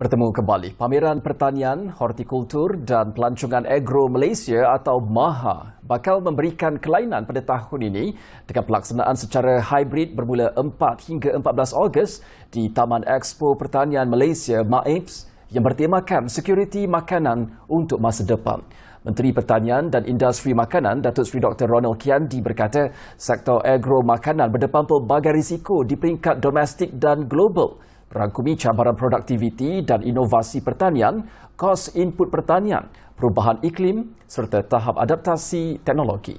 Bertemu kembali, Pameran Pertanian, Hortikultur dan Pelancongan Agro Malaysia atau MAHA bakal memberikan kelainan pada tahun ini dengan pelaksanaan secara hybrid bermula 4 hingga 14 Ogos di Taman Expo Pertanian Malaysia MAEPS yang bertemakan security makanan untuk masa depan. Menteri Pertanian dan Industri Makanan Datuk Seri Dr. Ronald Kiandi berkata sektor agro makanan berdepan pelbagai risiko di peringkat domestik dan global rangkumi cabaran produktiviti dan inovasi pertanian, kos input pertanian, perubahan iklim serta tahap adaptasi teknologi.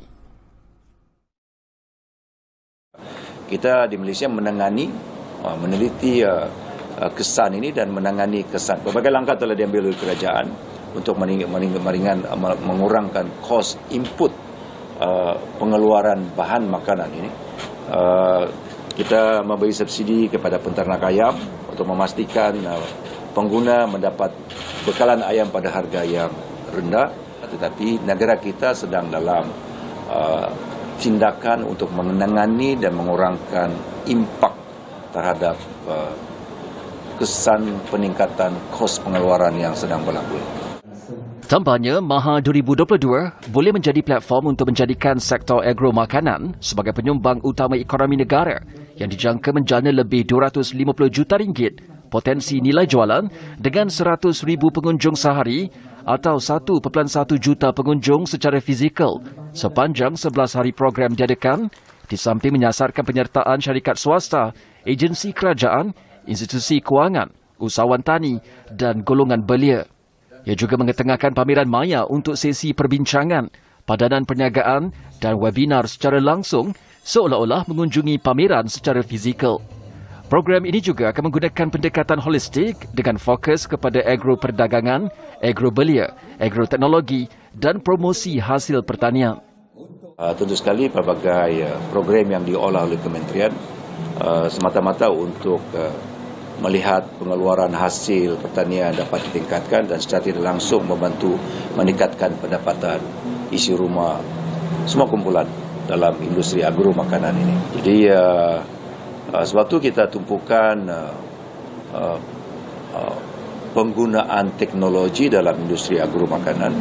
Kita di Malaysia menangani, uh, meneliti uh, uh, kesan ini dan menangani kesan. Berbagai langkah telah diambil oleh kerajaan untuk meringankan, mengurangkan kos input pengeluaran bahan makanan ini. Kita memberi subsidi kepada penternak ayam untuk memastikan uh, pengguna mendapat bekalan ayam pada harga yang rendah tetapi negara kita sedang dalam uh, tindakan untuk menangani dan mengurangkan impak terhadap uh, kesan peningkatan kos pengeluaran yang sedang berlaku Tambahnya, Maha 2022 boleh menjadi platform untuk menjadikan sektor agro makanan sebagai penyumbang utama ekonomi negara yang dijangka menjana lebih 250 juta ringgit potensi nilai jualan dengan 100 ribu pengunjung sehari atau 1.1 juta pengunjung secara fizikal sepanjang 11 hari program diadakan di samping menyasarkan penyertaan syarikat swasta, agensi kerajaan, institusi kewangan, usahawan tani dan golongan belia. Ia juga mengetengahkan pameran maya untuk sesi perbincangan, padanan perniagaan dan webinar secara langsung seolah-olah mengunjungi pameran secara fizikal. Program ini juga akan menggunakan pendekatan holistik dengan fokus kepada agro perdagangan, agro belia, agro teknologi dan promosi hasil pertanian. Uh, tentu sekali pelbagai ah, program yang diolah oleh kementerian uh, semata-mata untuk uh, melihat pengeluaran hasil pertanian dapat ditingkatkan dan secara tidak langsung membantu meningkatkan pendapatan isi rumah semua kumpulan dalam industri agro makanan ini. Jadi uh, uh, sebab itu kita tumpukan uh, uh, penggunaan teknologi dalam industri agro makanan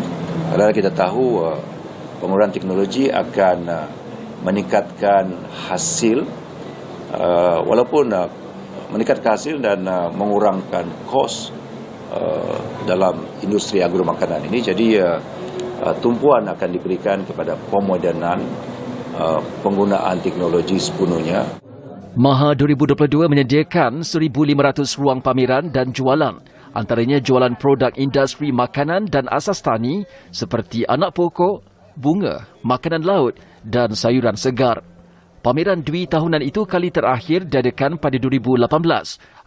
kerana kita tahu uh, penggunaan teknologi akan uh, meningkatkan hasil uh, walaupun uh, meningkatkan hasil dan uh, mengurangkan kos uh, dalam industri agro makanan ini. Jadi uh, uh, tumpuan akan diberikan kepada pemodenan uh, penggunaan teknologi sepenuhnya. Maha 2022 menyediakan 1,500 ruang pameran dan jualan. Antaranya jualan produk industri makanan dan asas tani seperti anak pokok, bunga, makanan laut dan sayuran segar. Pameran Dwi tahunan itu kali terakhir diadakan pada 2018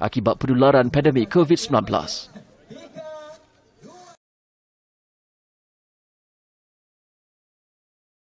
akibat penularan pandemik COVID-19.